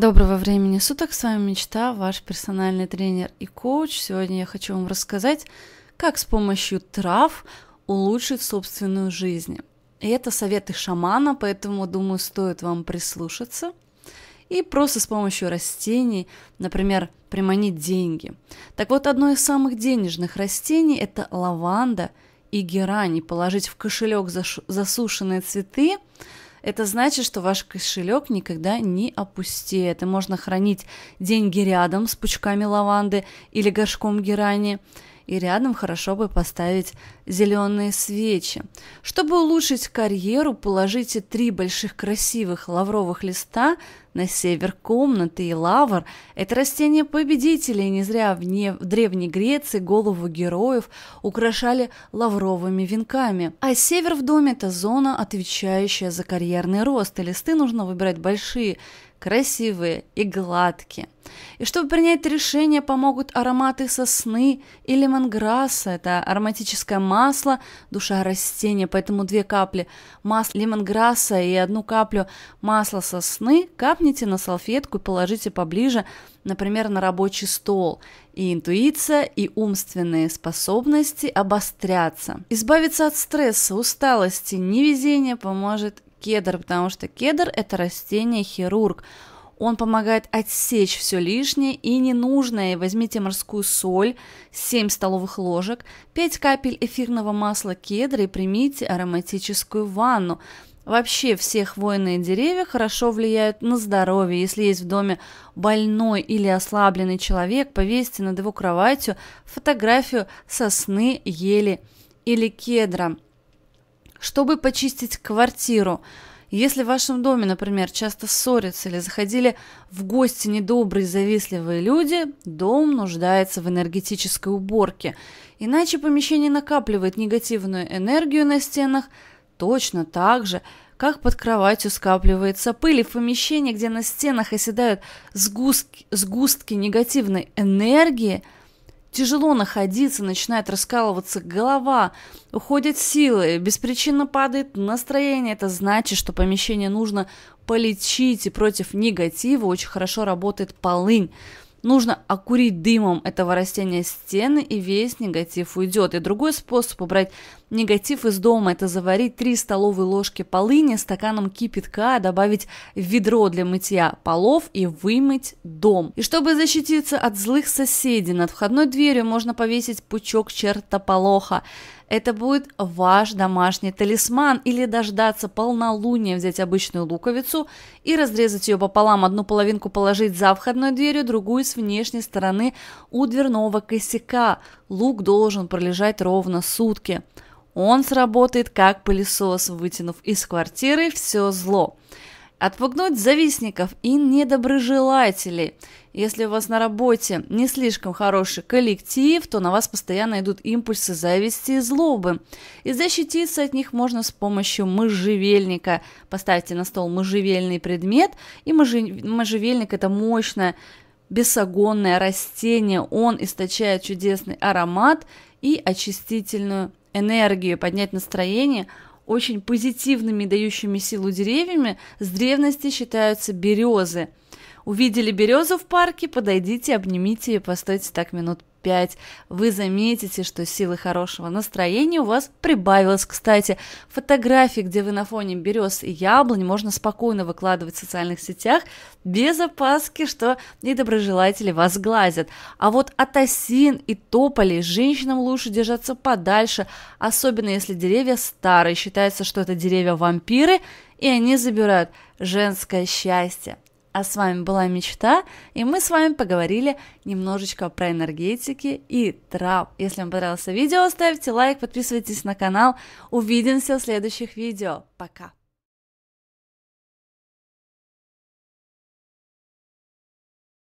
Доброго времени суток, с вами Мечта, ваш персональный тренер и коуч. Сегодня я хочу вам рассказать, как с помощью трав улучшить собственную жизнь. И это советы шамана, поэтому, думаю, стоит вам прислушаться. И просто с помощью растений, например, приманить деньги. Так вот, одно из самых денежных растений – это лаванда и герань. Положить в кошелек засушенные цветы – это значит, что ваш кошелек никогда не опустеет, и можно хранить деньги рядом с пучками лаванды или горшком герани – и рядом хорошо бы поставить зеленые свечи. Чтобы улучшить карьеру, положите три больших красивых лавровых листа на север комнаты и лавр. Это растение победителей, не зря в, не... в Древней Греции голову героев украшали лавровыми венками. А север в доме – это зона, отвечающая за карьерный рост, и листы нужно выбирать большие, красивые и гладкие. И чтобы принять решение, помогут ароматы сосны и лемонграсса. Это ароматическое масло, душа растения, поэтому две капли масла лемонграсса и одну каплю масла сосны капните на салфетку и положите поближе, например, на рабочий стол. И интуиция, и умственные способности обострятся. Избавиться от стресса, усталости, невезения поможет кедр, потому что кедр – это растение-хирург. Он помогает отсечь все лишнее и ненужное. Возьмите морскую соль, 7 столовых ложек, 5 капель эфирного масла кедра и примите ароматическую ванну. Вообще все хвойные деревья хорошо влияют на здоровье. Если есть в доме больной или ослабленный человек, повесьте над его кроватью фотографию сосны, ели или кедра. Чтобы почистить квартиру, если в вашем доме, например, часто ссорятся или заходили в гости недобрые завистливые люди, дом нуждается в энергетической уборке. Иначе помещение накапливает негативную энергию на стенах точно так же, как под кроватью скапливается пыль. И в помещении, где на стенах оседают сгустки, сгустки негативной энергии – Тяжело находиться, начинает раскалываться голова, уходят силы, беспричинно падает настроение. Это значит, что помещение нужно полечить, и против негатива очень хорошо работает полынь. Нужно окурить дымом этого растения стены, и весь негатив уйдет. И другой способ убрать Негатив из дома – это заварить 3 столовые ложки полыни стаканом кипятка, а добавить в ведро для мытья полов и вымыть дом. И чтобы защититься от злых соседей, над входной дверью можно повесить пучок чертополоха. Это будет ваш домашний талисман или дождаться полнолуния, взять обычную луковицу и разрезать ее пополам, одну половинку положить за входной дверью, другую с внешней стороны у дверного косяка. Лук должен пролежать ровно сутки. Он сработает как пылесос, вытянув из квартиры все зло. Отпугнуть завистников и недоброжелателей. Если у вас на работе не слишком хороший коллектив, то на вас постоянно идут импульсы зависти и злобы. И защититься от них можно с помощью можжевельника. Поставьте на стол можжевельный предмет, и можжевельник – это мощное бесогонное растение. Он источает чудесный аромат и очистительную энергию, поднять настроение, очень позитивными дающими силу деревьями с древности считаются березы. Увидели березу в парке, подойдите, обнимите ее, постойте так минут 5. Вы заметите, что силы хорошего настроения у вас прибавилось. Кстати, фотографии, где вы на фоне берез и яблонь, можно спокойно выкладывать в социальных сетях без опаски, что недоброжелатели вас глазят. А вот от осин и тополей женщинам лучше держаться подальше, особенно если деревья старые. Считается, что это деревья вампиры, и они забирают женское счастье. А с вами была Мечта, и мы с вами поговорили немножечко про энергетики и трав. Если вам понравилось видео, ставьте лайк, подписывайтесь на канал. Увидимся в следующих видео. Пока!